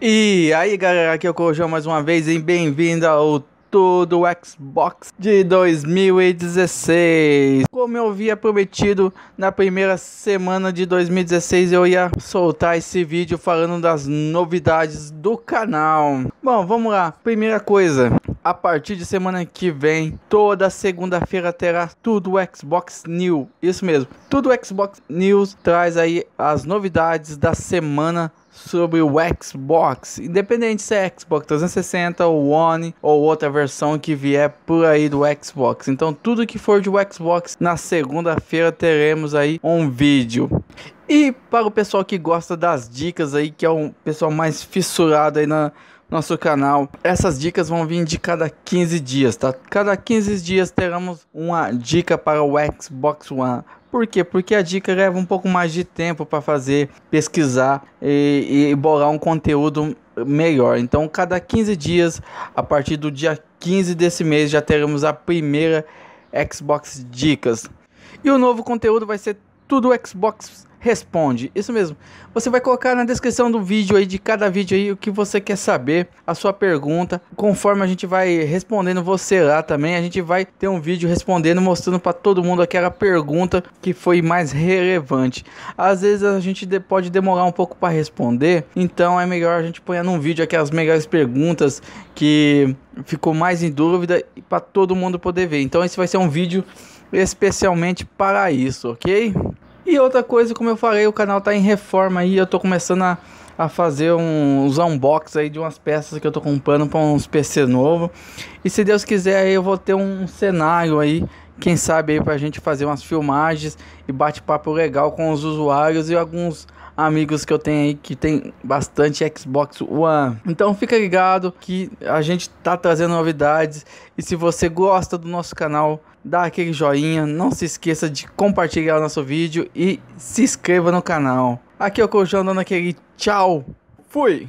E aí galera, aqui é o Corujão mais uma vez e bem-vindo ao Tudo Xbox de 2016. Como eu havia prometido, na primeira semana de 2016 eu ia soltar esse vídeo falando das novidades do canal. Bom, vamos lá. Primeira coisa, a partir de semana que vem, toda segunda-feira terá tudo Xbox New. Isso mesmo, tudo Xbox News traz aí as novidades da semana sobre o Xbox, independente se é Xbox 360, ou One ou outra versão que vier por aí do Xbox. Então, tudo que for de Xbox na segunda-feira teremos aí um vídeo. E para o pessoal que gosta das dicas aí, que é o pessoal mais fissurado aí na nosso canal. Essas dicas vão vir de cada 15 dias, tá? Cada 15 dias teremos uma dica para o Xbox One. Por quê? Porque a dica leva um pouco mais de tempo para fazer, pesquisar e, e bolar um conteúdo melhor. Então, cada 15 dias, a partir do dia 15 desse mês, já teremos a primeira Xbox Dicas. E o novo conteúdo vai ser tudo o Xbox responde. Isso mesmo. Você vai colocar na descrição do vídeo aí de cada vídeo aí o que você quer saber, a sua pergunta. Conforme a gente vai respondendo você lá também, a gente vai ter um vídeo respondendo mostrando para todo mundo aquela pergunta que foi mais relevante. Às vezes a gente pode demorar um pouco para responder, então é melhor a gente pôr num vídeo aquelas melhores perguntas que ficou mais em dúvida e para todo mundo poder ver. Então esse vai ser um vídeo especialmente para isso, OK? E outra coisa, como eu falei, o canal tá em reforma aí, eu tô começando a a fazer um, uns unbox aí de umas peças que eu tô comprando para uns PC novo. E se Deus quiser aí eu vou ter um cenário aí, quem sabe aí pra gente fazer umas filmagens e bate-papo legal com os usuários e alguns amigos que eu tenho aí que tem bastante Xbox One. Então fica ligado que a gente tá trazendo novidades e se você gosta do nosso canal, dá aquele joinha, não se esqueça de compartilhar o nosso vídeo e se inscreva no canal. Aqui é o Cojão dando aquele tchau. Fui!